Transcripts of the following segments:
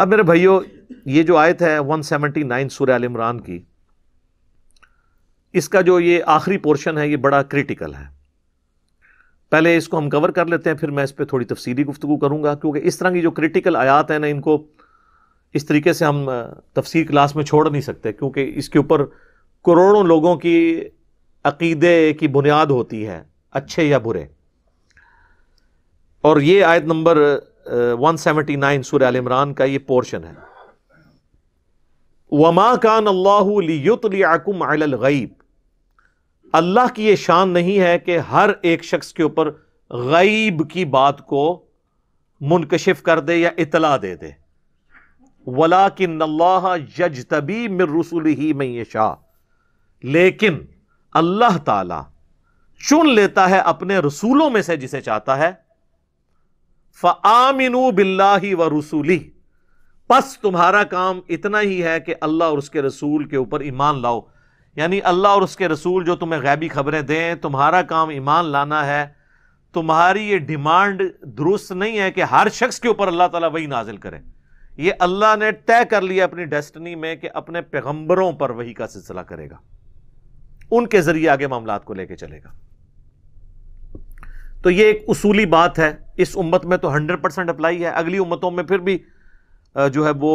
अब मेरे भाइयों ये जो आयत है 179 सूर्य आल इमरान की इसका जो ये आखिरी पोर्शन है ये बड़ा क्रिटिकल है पहले इसको हम कवर कर लेते हैं फिर मैं इस पर थोड़ी तफसीली गुफ्तु करूँगा क्योंकि इस तरह की जो क्रिटिकल आयात है ना इनको इस तरीके से हम तफसीर क्लास में छोड़ नहीं सकते क्योंकि इसके ऊपर करोड़ों लोगों की अकीदे की बुनियाद होती है अच्छे या बुरे और ये आयत नंबर वन सेवेंटी नाइन सुर आल इमरान का यह पोर्शन है वमा कान अल्लाहतम गईब अल्लाह की ये शान नहीं है कि हर एक शख्स के ऊपर गईब की बात को मुनकशिफ कर दे या इतला दे दे वला किन यज तबी मिर रसूल ही में शाह लेकिन अल्लाह ताला चुन लेता है अपने रसूलों में से जिसे चाहता है फ़ामिनू बिल्लाही व रसूली बस तुम्हारा काम इतना ही है कि अल्लाह और उसके रसूल के ऊपर ईमान लाओ यानी अल्लाह और उसके रसूल जो तुम्हें गैबी खबरें दें तुम्हारा काम ईमान लाना है तुम्हारी ये डिमांड दुरुस्त नहीं है कि हर शख्स के ऊपर अल्लाह ताला वही नाजिल करे ये अल्लाह ने तय कर लिया अपनी डेस्टनी में कि अपने पैगंबरों पर वही का सिलसिला करेगा उनके जरिए आगे मामलात को लेकर चलेगा तो ये एक उसूली बात है इस उम्मत में तो हंड्रेड परसेंट अप्लाई है अगली उम्मतों में फिर भी जो है वो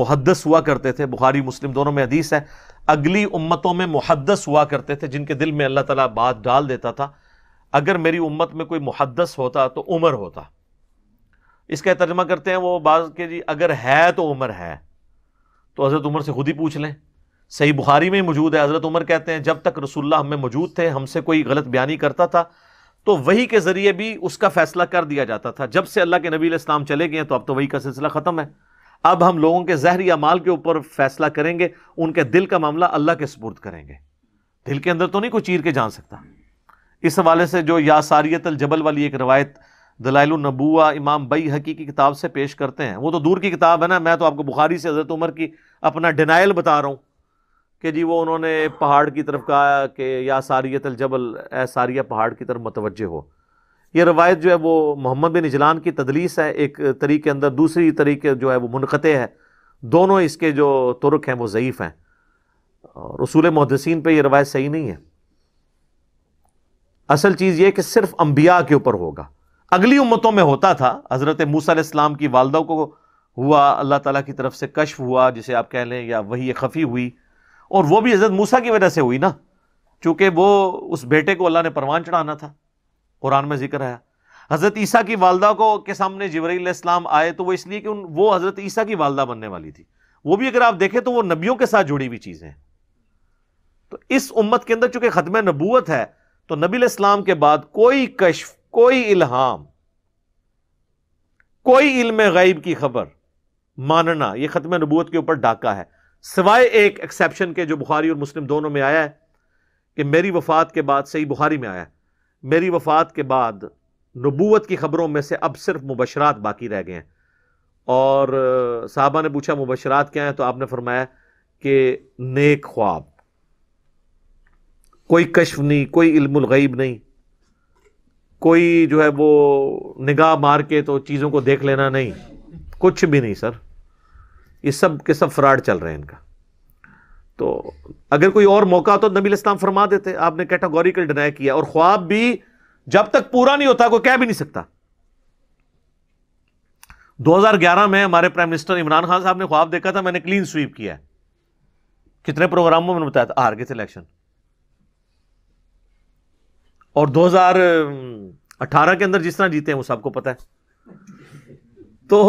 मुहदस हुआ करते थे बुखारी मुस्लिम दोनों में हदीस है अगली उम्मतों में मुहदस हुआ करते थे जिनके दिल में अल्लाह ताला बात डाल देता था अगर मेरी उम्मत में कोई मुहदस होता तो उमर होता इसका तर्जमा करते हैं वो बाज के जी अगर है तो उमर है तो हज़रत उमर से खुद ही पूछ लें सही बुखारी में मौजूद है हज़रत उमर कहते हैं जब तक रसुल्ला हमें मौजूद थे हमसे कोई गलत बयानी करता था तो वही के जरिए भी उसका फैसला कर दिया जाता था जब से अल्लाह के नबी इस्लाम चले गए तो अब तो वही का सिलसिला ख़त्म है अब हम लोगों के जहर या माल के ऊपर फैसला करेंगे उनके दिल का मामला अल्लाह के सपुर्द करेंगे दिल के अंदर तो नहीं कोई चीर के जान सकता इस हवाले से जो यासारियत जबल वाली एक रवायत दलाइल नबूआ इमाम बई हकी की किताब से पेश करते हैं वो तो दूर की किताब है ना मैं तो आपको बुखारी से हज़रत उमर की अपना डिनाइल बता रहा हूँ कि जी वो उन्होंने पहाड़ की तरफ कहा कि या सारियत अलजबल ए सारिया पहाड़ की तरफ मतवजह हो ये रवायत जो है वो मोहम्मद बिन इजलान की तदलीस है एक तरीके अंदर दूसरी तरीके जो है वो मुनक़ है दोनों इसके जो तुरक हैं वो ज़यीफ़ हैं और रसूल मुहदसिन पर यह रवायत सही नहीं है असल चीज़ ये कि सिर्फ अम्बिया के ऊपर होगा अगली उम्मतों में होता था हज़रत मूसा इस्लाम की वालदा को हुआ अल्लाह ताला की तरफ से कश्फ हुआ जिसे आप कह लें या वही खफ़ी हुई और वो भी हजरत मूसा की वजह से हुई ना चूंकि वो उस बेटे को अल्लाह ने परवान चढ़ाना था कुरान में जिक्र आया हज़रत ईसा की वालदा को के सामने जबरीसम आए तो वो इसलिए कि उन वो हज़रत ईसा की वालदा बनने वाली थी वो भी अगर आप देखें तो वो नबियों के साथ जुड़ी हुई चीज़ें तो इस उम्मत के अंदर चूंकि ख़त्म नबूत है तो नबी इस्लाम के बाद कोई कश्फ कोई इल्हाम कोई इल्म गैब की खबर मानना यह ख़त्म नबूत के ऊपर डाका है सिवाय एक एक्सेप्शन के जो बुखारी और मुस्लिम दोनों में आया है कि मेरी वफात के बाद सही बुखारी में आया है मेरी वफात के बाद नबूत की ख़बरों में से अब सिर्फ मुबशरात बाकी रह गए हैं और साहबा ने पूछा मुबशरात क्या है तो आपने फरमाया कि नेक ख्वाब कोई कश्फ नहीं कोई इल्मगैब नहीं कोई जो है वो निगाह मार के तो चीज़ों को देख लेना नहीं कुछ भी नहीं सर ये सब के सब फ्रॉड चल रहे हैं इनका तो अगर कोई और मौका तो नबी इस्लाम फरमा देते आपने कैटागोरिकल डिनाई किया और ख्वाब भी जब तक पूरा नहीं होता कोई कह भी नहीं सकता 2011 में हमारे प्राइम मिनिस्टर इमरान खान साहब ने ख्वाब देखा था मैंने क्लीन स्वीप किया है कितने प्रोग्रामों में बताया था हार गए थे इलेक्शन और 2018 के अंदर जिस तरह जीते हैं वो सबको पता है तो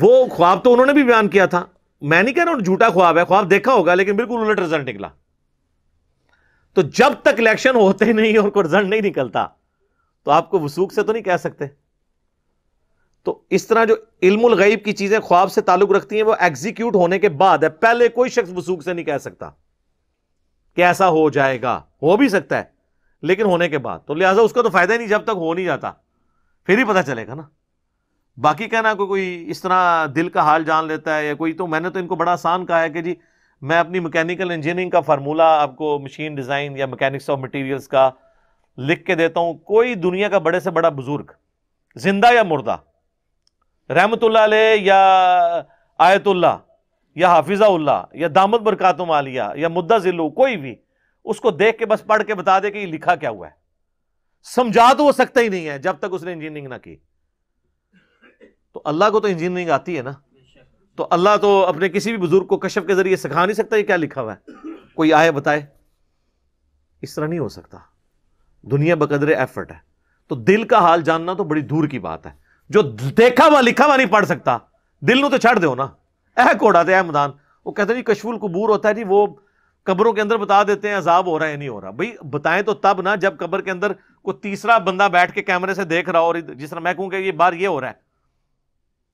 वो ख्वाब तो उन्होंने भी बयान किया था मैं नहीं कह रहा हूं झूठा ख्वाब है ख्वाब देखा होगा लेकिन बिल्कुल उलट रिजल्ट निकला तो जब तक इलेक्शन होते नहीं और कोई रिजल्ट नहीं निकलता तो आपको वसूख से तो नहीं कह सकते तो इस तरह जो इल्मुल गैब की चीजें ख्वाब से ताल्लुक रखती हैं वो एग्जीक्यूट होने के बाद है पहले कोई शख्स वसूख से नहीं कह सकता कि ऐसा हो जाएगा हो भी सकता है लेकिन होने के बाद तो लिहाजा उसका तो फायदा ही नहीं जब तक हो नहीं जाता फिर ही पता चलेगा ना बाकी कहना कोई कोई इस तरह दिल का हाल जान लेता है या कोई तो मैंने तो इनको बड़ा आसान कहा है कि जी मैं अपनी मैकेनिकल इंजीनियरिंग का फार्मूला आपको मशीन डिज़ाइन या मैकेनिक्स ऑफ मटेरियल्स का लिख के देता हूँ कोई दुनिया का बड़े से बड़ा बुजुर्ग जिंदा या मुर्दा रहमतुल्ला या आयतुल्ला या हाफिज़ाउल्ला या दामद बरकातुम आलिया या मुद्दा जिल्लू कोई भी उसको देख के बस पढ़ के बता दे कि लिखा क्या हुआ है समझा तो वो सकता ही नहीं है जब तक उसने इंजीनियरिंग ना की तो अल्लाह को तो इंजीनियरिंग आती है ना तो अल्लाह तो अपने किसी भी बुजुर्ग को कश्यप के जरिए सिखा नहीं सकता ये क्या लिखा हुआ है कोई आए बताए इस तरह नहीं हो सकता दुनिया बकदरे एफर्ट है तो दिल का हाल जानना तो बड़ी दूर की बात है जो देखा हुआ लिखा हुआ नहीं पढ़ सकता दिल को तो छड़ दो ना ऐ घोड़ा तो मैदान वो कहते हैं जी कशफुल कबूर होता है जी वो कब्रों के अंदर बता देते हैं अजाब हो रहा है नहीं हो रहा भाई बताएं तो तब ना जब कब्र के अंदर कोई तीसरा बंदा बैठ के कैमरे से देख रहा हो और जिस तरह मैं कहूँ कि ये बार ये हो रहा है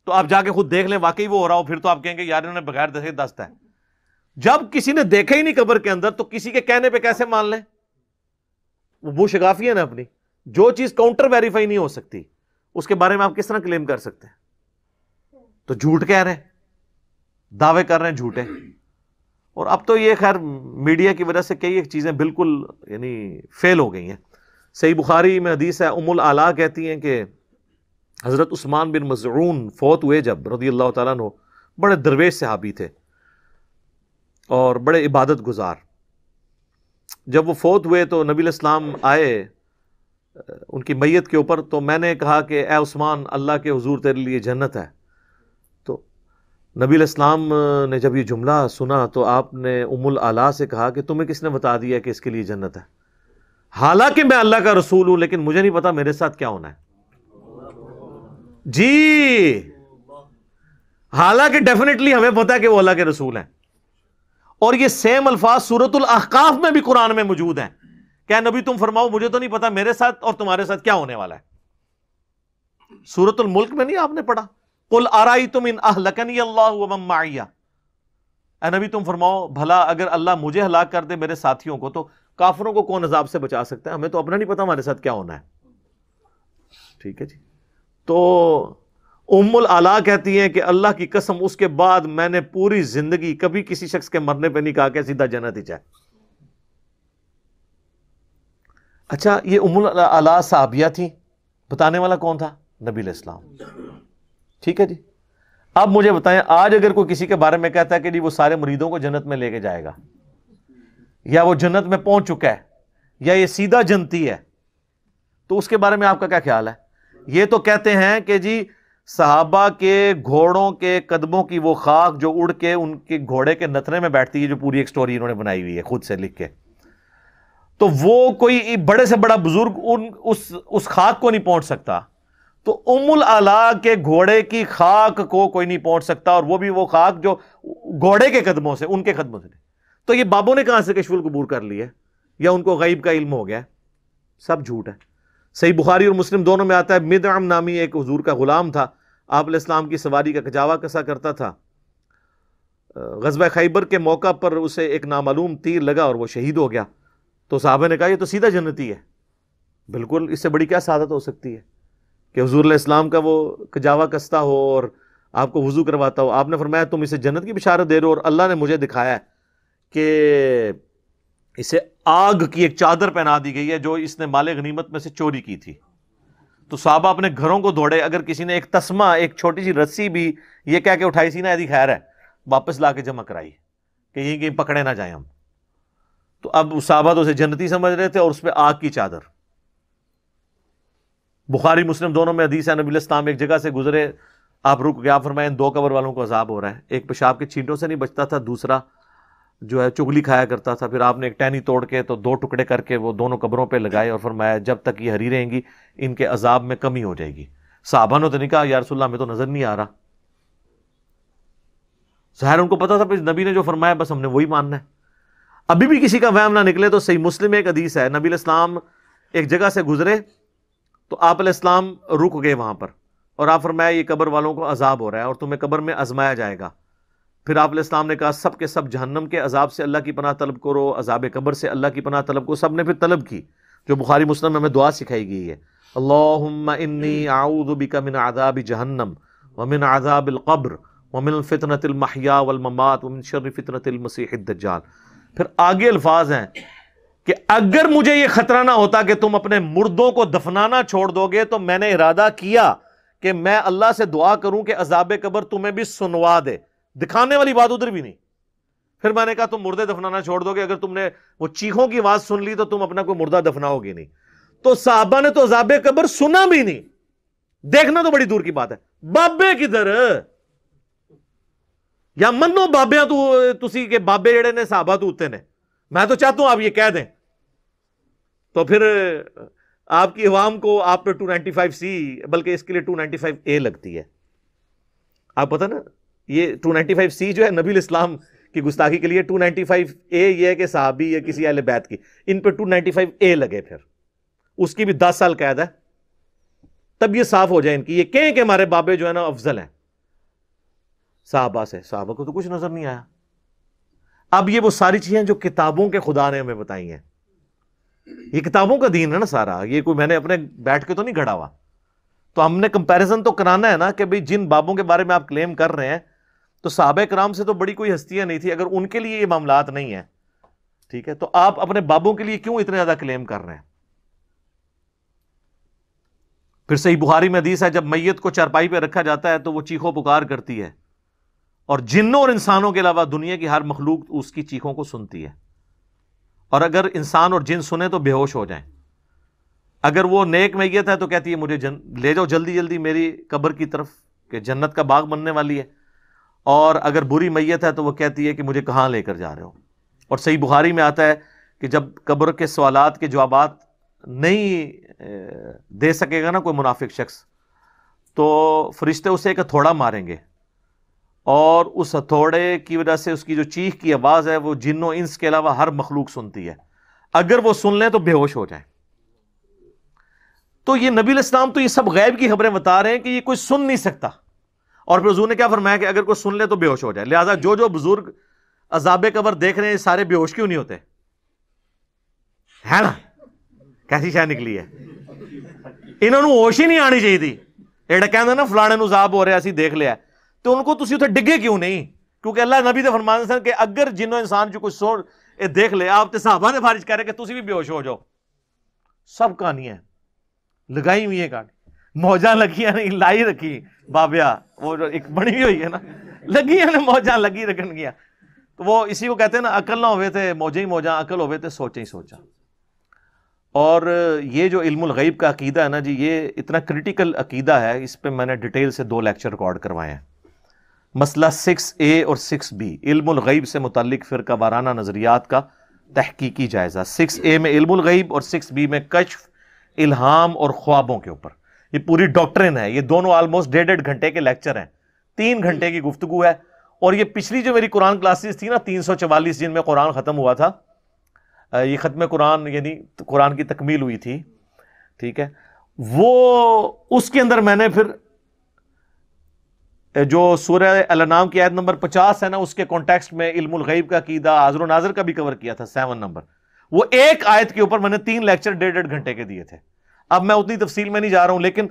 तो आप जाके खुद देख लें वाकई वो हो रहा हो फिर तो आप कहेंगे यार इन्होंने बगैर देखे दस्त है जब किसी ने देखा ही नहीं कब्र के अंदर तो किसी के कहने पे कैसे मान लें वो मुंह शगाफी है ना अपनी जो चीज काउंटर वेरीफाई नहीं हो सकती उसके बारे में आप किस तरह क्लेम कर सकते हैं तो झूठ कह रहे हैं दावे कर रहे हैं झूठे और अब तो ये खैर मीडिया की वजह से कई चीज़ें बिल्कुल यानी फेल हो गई हैं सही बुखारी में हदीस है उमुल आला कहती हैं कि हज़रत उस्मान बिन मज़ून फ़ौत हुए जब रदी अल्लाह ताली बड़े दरवेश सहाबी थे और बड़े इबादत गुज़ार जब वो फौत हुए तो नबी इस्लाम आए उनकी मैत के ऊपर तो मैंने कहा कि ए उस्मान अल्लाह के हजूर तेरे लिए जन्नत है तो नबी इस्लाम ने जब ये जुमला सुना तो आपने उमुल आला से कहा कि तुम्हें किसने बता दिया कि इसके लिए जन्नत है हालांकि मैं अल्लाह का रसूल हूँ लेकिन मुझे नहीं पता मेरे साथ क्या होना है जी हालांकि डेफिनेटली हमें पता है कि वो अल्लाह के रसूल हैं और ये सेम अल्फाज सूरतुल अहकाफ में भी कुरान में मौजूद हैं क्या नबी तुम फरमाओ मुझे तो नहीं पता मेरे साथ और तुम्हारे साथ क्या होने वाला है सूरतुल मुल्क में नहीं आपने पढ़ा कुल आराई तुम इन अहलकनी अल्लाह नबी तुम फरमाओ भला अगर अल्लाह मुझे हलाक कर दे मेरे साथियों को तो काफरों को कौन अजाब से बचा सकते हैं हमें तो अपना नहीं पता हमारे साथ क्या होना है ठीक है जी तो उम्मुल आला कहती हैं कि अल्लाह की कसम उसके बाद मैंने पूरी जिंदगी कभी किसी शख्स के मरने पर नहीं कहा कि सीधा जन्नत ही जाए अच्छा ये उमुल आला साहबिया थी बताने वाला कौन था नबी इस्लाम ठीक है जी अब मुझे बताएं आज अगर कोई किसी के बारे में कहता है कि जी वो सारे मरीजों को जन्नत में लेके जाएगा या वो जन्नत में पहुंच चुका है या ये सीधा जनती है तो उसके बारे में आपका क्या ख्याल है ये तो कहते हैं कि जी सहाबा के घोड़ों के कदमों की वो खाक जो उड़ के उनके घोड़े के नथने में बैठती है जो पूरी एक स्टोरी इन्होंने बनाई हुई है खुद से लिख के तो वो कोई बड़े से बड़ा बुजुर्ग उन उस उस खाक को नहीं पहुंच सकता तो उमुल आला के घोड़े की खाक को कोई नहीं पहुंच सकता और वो भी वो खाक जो घोड़े के कदमों से उनके कदमों से तो ये बाबों ने कहां से कशफुल कबूर कर लिए या उनको गईब का इल्म हो गया सब झूठ है सही बुखारी और मुस्लिम दोनों में आता है मिदआम नामी एक हजूर का ग़ुलाम था आप इस्लाम की सवारी का कजावा कसा करता था गजब खैबर के मौका पर उसे एक नामालूम तीर लगा और वो शहीद हो गया तो साहब ने कहा यह तो सीधा जन्नती है बिल्कुल इससे बड़ी क्या शादत हो सकती है कि हजूर इस्लाम का वो कजावा कसता हो और आपको वज़ू करवाता हो आपने फरमाया तुम इसे जन्नत की बिशारत दे रहे हो और अल्लाह ने मुझे दिखाया कि इसे आग की एक चादर पहना दी गई है जो इसने माले गनीमत में से चोरी की थी तो साहबा अपने घरों को दौड़े अगर किसी ने एक तस्मा एक छोटी सी रस्सी भी ये कह के उठाई सी ना यदि खैर है वापस ला के जमा कराई कि यहीं कहीं पकड़े ना जाए हम तो अब उस साहबा तो उसे जन्नती समझ रहे थे और उस पर आग की चादर बुखारी मुस्लिम दोनों में अधीस हदीस नबीस्ताम एक जगह से गुजरे आप रुक गया फरमाए दो कबर वालों को अजाब हो रहा है एक पेशाब के छींटों से नहीं बचता था दूसरा जो है चुगली खाया करता था फिर आपने एक टहनी तोड़ के तो दो टुकड़े करके वो दोनों कब्रों पे लगाए और फरमाया जब तक ये हरी रहेंगी इनके अजाब में कमी हो जाएगी साहबा ने तो नहीं कहा यारसोल्ला में तो नज़र नहीं आ रहा जहर उनको पता था नबी ने जो फरमाया बस हमने वही मानना है अभी भी किसी का वहम ना निकले तो सही मुस्लिम एक अदीस है नबी इस्लाम एक जगह से गुजरे तो आप इस्लाम रुक गए वहां पर और आप फरमाया ये कब्र वालों को अजाब हो रहा है और तुम्हें कब्र में आजमाया जाएगा फिर आप इस्लाम ने कहा सब के सब जहन्नम के अजाब से अल्लाह की पनाह तलब करो अजाब कबर से अल्लाह की पनाह तलब करो सब ने फिर तलब की जो बुखारी मुस्लिम में हमें दुआ सिखाई गई है अल्लामी आऊदबिका मिन आदाब जहन्नम वमिन आदाब वमिन फ़ितनतमहिया वलममात वमिन शर फिर आगे अल्फाज हैं कि अगर मुझे ये ख़तरा ना होता कि तुम अपने मुर्दों को दफनाना छोड़ दोगे तो मैंने इरादा किया कि मैं अल्लाह से दुआ करूं कि अजाब क़बर तुम्हें भी सुनवा दे दिखाने वाली बात उधर भी नहीं फिर मैंने कहा तुम मुर्दे दफनाना छोड़ दोगे अगर तुमने वो चीखों की आवाज सुन ली तो तुम अपना कोई मुर्दा दफनाओगे नहीं तो साहबा ने तो अजाब कबर सुना भी नहीं देखना तो बड़ी दूर की बात है बाबे किधर या मनो बाबे तू तुसी के बाबे जड़े ने साहबा तो उतने मैं तो चाहता हूं आप ये कह दें तो फिर आपकी अवाम को आप पे 295 सी बल्कि इसके लिए 295 ए लगती है आप पता ना ये 295 सी जो है नबील इस्लाम की गुस्ताखी के लिए 295 ए ये है कि साहबी या किसी अहल बैत की इन पर 295 ए लगे फिर उसकी भी 10 साल कैद है तब ये साफ हो जाए इनकी ये कहें कि हमारे बाबे जो है ना अफजल हैं साहबा से साहबा को तो कुछ नजर नहीं आया अब ये वो सारी चीजें जो किताबों के खुदा ने हमें बताई हैं ये किताबों का दीन है ना सारा ये कोई मैंने अपने बैठ के तो नहीं घड़ा हुआ तो हमने कंपैरिजन तो कराना है ना कि भाई जिन बाबों के बारे में आप क्लेम कर रहे हैं तो साहब कराम से तो बड़ी कोई हस्तियां नहीं थी अगर उनके लिए ये मामलात नहीं है ठीक है तो आप अपने बाबों के लिए क्यों इतने ज्यादा क्लेम कर रहे हैं फिर सही बुखारी में हदीस है जब मैयत को चारपाई पर रखा जाता है तो वो चीखों पुकार करती है और जिनों और इंसानों के अलावा दुनिया की हर मखलूक उसकी चीखों को सुनती है और अगर इंसान और जिन सुने तो बेहोश हो जाए अगर वो नेक मैयत है तो कहती है मुझे जन ले जाओ जल्दी जल्दी मेरी कब्र की तरफ कि जन्नत का बाग बनने वाली है और अगर बुरी मैत है तो वह कहती है कि मुझे कहाँ लेकर जा रहे हो और सही बुखारी में आता है कि जब कब्र के सवाल के जवाब नहीं दे सकेगा ना कोई मुनाफिक शख्स तो फरिश्ते उसे एक हथौड़ा मारेंगे और उस हथौड़े की वजह से उसकी जो चीख की आवाज़ है वो जिनों इंस के अलावा हर मखलूक सुनती है अगर वो सुन लें तो बेहोश हो जाए तो ये नबी इस्लाम तो ये सब गैब की खबरें बता रहे हैं कि ये कोई सुन नहीं सकता और फिर हजूर ने क्या फरमाया कि अगर कोई सुन ले तो बेहोश हो जाए लिहाजा जो जो बुजुर्ग अजाब कबर देख रहे हैं सारे बेहोश क्यों नहीं होते है ना कैसी शायद निकली है इन्होंने होश ही नहीं आनी चाहिए थी ਜਿਹੜਾ ਕਹਿੰਦਾ ਨਾ ਫਲਾਣੇ ਨੂੰ ਜ਼ਾਬ ਹੋ ਰਿਹਾ ਅਸੀਂ ਦੇਖ ਲਿਆ ਤੇ ਉਹਨਾਂ ਕੋ ਤੁਸੀਂ ਉੱਥੇ ਡਿੱਗੇ ਕਿਉਂ ਨਹੀਂ ਕਿਉਂਕਿ ਅੱਲਾਹ ਨਬੀ ਦੇ ਫਰਮਾਨ ਸਨ ਕਿ ਅਗਰ ਜਿੰਨੋ ਇਨਸਾਨ ਜੋ ਕੁਝ ਸੋ ਇਹ ਦੇਖ ਲਿਆ ਆਪ ਤੇ ਸਾਹਬਾਂ ਨੇ ਫਾਰਿਜ ਕਰਿਆ ਕਿ ਤੁਸੀਂ ਵੀ ਬੇਹੋਸ਼ ਹੋ ਜਾਓ ਸਭ ਕਹਾਨੀਆਂ ਲਗਾਈ ਹੋਈ ਹੈ ਕਾਟ ਮੌਜਾਂ ਲੱਗੀਆਂ ਨਹੀਂ लाई रखी बाबिया वो जो एक बनी हुई है ना लगी है ना मौजा लगी रखन गया तो वो इसी को कहते हैं ना अकल ना होवे थे मौजे ही मौजा अकल होवे थे सोचे ही सोचा और ये जो इल्मगैब का अकीदा है ना जी ये इतना क्रिटिकल अकीदा है इस पर मैंने डिटेल से दो लेक्चर रिकॉर्ड करवाए हैं मसला सिक्स ए और सिक्स बी इल्मगैब से फिर फ़िरका वाराना नज़रियात का तहकीकी जायज़ा सिक्स ए में इल्मगैब और सिक्स बी में कशफ इल्हाम और ख्वाबों के ऊपर ये पूरी डॉक्ट्रिन है ये दोनों ऑलमोस्ट डेढ़ डेढ़ घंटे के लेक्चर हैं तीन घंटे की गुफ्तगु है और ये पिछली जो मेरी कुरान क्लासेस थी ना तीन सौ चवालीस जिनमें कुरान ख़त्म हुआ था ये ख़त्म कुरान यानी कुरान की तकमील हुई थी ठीक है वो उसके अंदर मैंने फिर जो सूर्य अलनाम की आयत नंबर पचास है ना उसके कॉन्टेक्स्ट में इल्मुलगैब का कीदा आज़र नाजर का भी कवर किया था सेवन नंबर वो एक आयत के ऊपर मैंने तीन लेक्चर डेढ़ डेढ़ घंटे के दिए थे अब मैं उतनी तफसील में नहीं जा रहा हूं लेकिन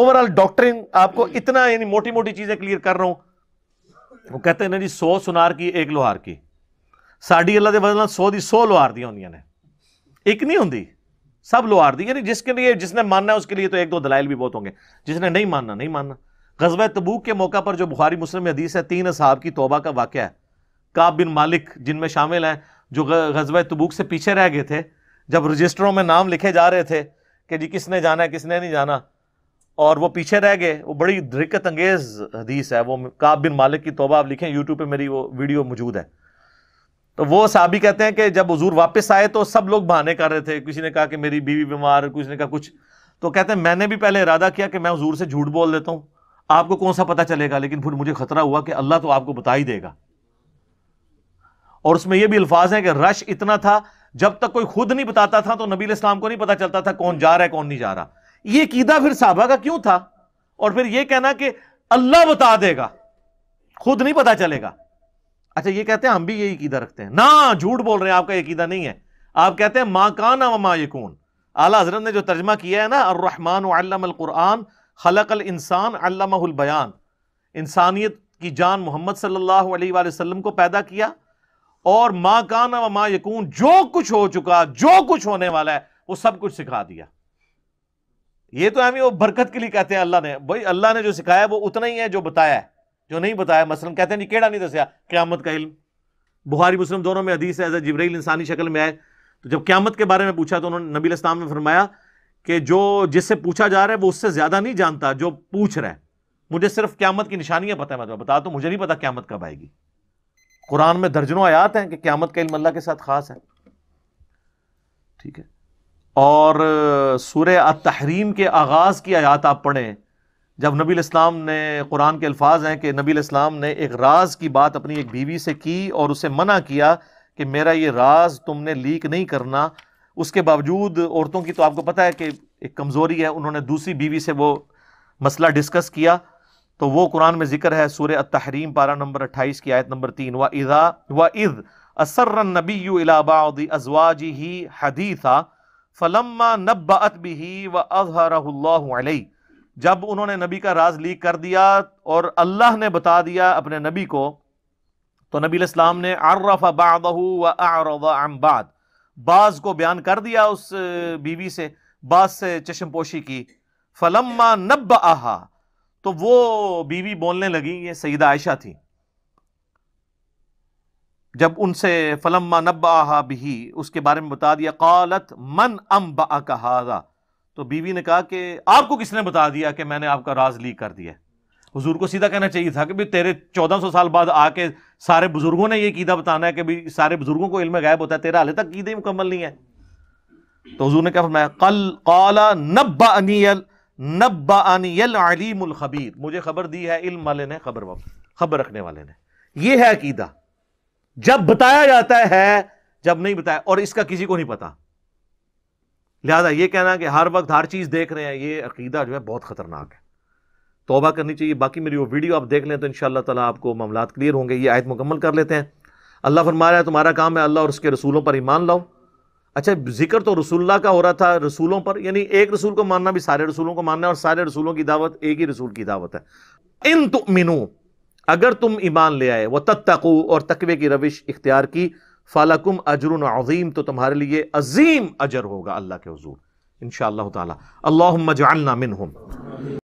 ओवरऑल डॉक्टर आपको इतना यानी मोटी मोटी चीजें क्लियर कर रहा हूं वो कहते हैं जी सौ सुनार की एक लोहार की ਸਾਡੀ ਅੱਲਾ ਦੇ ਫਜ਼ਲ ਨਾਲ 100 ਦੀ 100 ਲੋਹਾਰ ਦੀਆਂ ਹੁੰਦੀਆਂ ਨੇ ਇੱਕ ਨਹੀਂ सब लोहार दी यानी जिसके लिए जिसने मानना है उसके लिए तो एक दो दलाइल भी बहुत होंगे जिसने नहीं मानना नहीं मानना गजब तबूक के मौका पर जो बुखारी मुस्लिम हदीस है तीन असहाब की तोबा का वाक्य है काब बिन मालिक जिनमें शामिल हैं जो गजब तबूक से पीछे रह गए थे जब रजिस्टरों में नाम लिखे जा रहे थे कि जी किसने जाना है किसने नहीं जाना और वो पीछे रह गए वो बड़ी दिक्कत अंगेज हदीस है वो काब बिन मालिक की तोबा आप लिखें यूट्यूब पर मेरी वो वीडियो मौजूद है तो वो साबी कहते हैं कि जब हजूर वापस आए तो सब लोग बहाने कर रहे थे किसी ने कहा कि मेरी बीवी बीमार किसी ने कहा कुछ तो कहते हैं मैंने भी पहले इरादा किया कि मैं हजूर से झूठ बोल देता हूँ आपको कौन सा पता चलेगा लेकिन फिर मुझे खतरा हुआ कि अल्लाह तो आपको बता ही देगा और उसमें यह भी अल्फाज है कि रश इतना था जब तक कोई खुद नहीं बताता था तो नबी इस्लाम को नहीं पता चलता था कौन जा रहा है कौन नहीं जा रहा ये कीदा फिर साहबा का क्यों था और फिर यह कहना कि अल्लाह बता देगा खुद नहीं पता चलेगा अच्छा ये कहते हैं हम भी यही कीदा रखते हैं ना झूठ बोल रहे हैं आपका यकीदा नहीं है आप कहते हैं माँ का ना माँ यकून आला हजरत ने जो तर्जमा किया है ना अर्रहमान कुरान खलक अल इंसान अल्लाहुल इंसानियत की जान मोहम्मद सल्लल्लाहु को पैदा किया और मां काना व मां यकून जो कुछ हो चुका जो कुछ होने वाला है वो सब कुछ सिखा दिया ये तो हमें वो बरकत के लिए कहते हैं अल्लाह ने भाई अल्लाह ने जो सिखाया वो उतना ही है जो बताया है जो नहीं बताया मसलन कहते हैं जी केड़ा नहीं दसिया क्यामत का इल्म बुहारी मुस्लिम दोनों में हदीस है जबरील इंसानी शक्ल में आए तो जब क्यामत के बारे में पूछा तो उन्होंने नबी इस्लाम ने फरमाया कि जो जिससे पूछा जा रहा है वो उससे ज़्यादा नहीं जानता जो पूछ रहा है मुझे सिर्फ क्यामत की निशानियां पता है मैं तो बता तो मुझे नहीं पता क्यामत कब आएगी कुरान में दर्जनों आयात हैं कि क्यामत का इल्म अल्लाह के साथ ख़ास है ठीक है और सूर्य तहरीम के आगाज़ की आयात आप पढ़ें जब नबी इस्लाम ने कुरान के अल्फाज हैं कि नबी इस्लाम ने एक राज की बात अपनी एक बीवी से की और उसे मना किया कि मेरा ये राज तुमने लीक नहीं करना उसके बावजूद औरतों की तो आपको पता है कि एक कमज़ोरी है उन्होंने दूसरी बीवी से वो मसला डिस्कस किया तो वो कुरान में जिक्र है सूर्य तहरीम पारा नंबर अट्ठाईस की आयत नंबर तीन व इज़ा व इज़ असर नबी इलाबादी अजवाजी ही हदीसा फलम्मा नब्बात भी व अजहरल्लाई जब उन्होंने नबी का राज लीक कर दिया और अल्लाह ने बता दिया अपने नबी को तो नबी इस्लाम ने आर्रफ़ा बाहू व आरबाद बाज को बयान कर दिया उस बीवी से बाज से चश्मपोशी की फलम्मा नब आहा तो वो बीवी बोलने लगी ये सईदा आयशा थी जब उनसे फलम नब्बा भी उसके बारे में बता दिया कालत मन अम कहाजा तो बीवी ने कहा कि आपको किसने बता दिया कि मैंने आपका राज लीक कर दिया हजूर को सीधा कहना चाहिए था कि भाई तेरे चौदह सौ साल बाद आके सारे बुजुर्गों ने यह कीदा बताना है कि भाई सारे बुजुर्गों को इल्म गायब होता है तेरा हाल तक कीदे मुकम्मल नहीं है तो हजूर ने क्या फरमाया कल काला नब्बा अनियल नब्बानीबीर मुझे खबर दी है इल्म वाले ने खबर खबर रखने वाले ने यह है अकीदा जब बताया जाता है जब नहीं बताया और इसका किसी को नहीं पता लिहाजा यह कहना कि हर वक्त हर चीज़ देख रहे हैं यह अकीदा जो है बहुत ख़तरनाक है तोबा करनी चाहिए बाकी मेरी वो वीडियो आप देख लें तो इन ताला आपको मामला क्लियर होंगे ये आयत मुकम्मल कर लेते हैं अल्लाह फरमा रहा है तुम्हारा काम है अल्लाह और उसके रसूलों पर ईमान लाओ अच्छा जिक्र तो रसुल्ला का हो रहा था रसूलों पर यानी एक रसूल को मानना भी सारे रसूलों को मानना और सारे रसूलों की दावत एक ही रसूल की दावत है इन मिनू अगर तुम ईमान ले आए वह तक और तकवे की रविश इख्तियार की फालकुम अजरुन अजीम तो तुम्हारे लिए अजीम अजर होगा अल्लाह के हजूर इन शाह तला मिन हम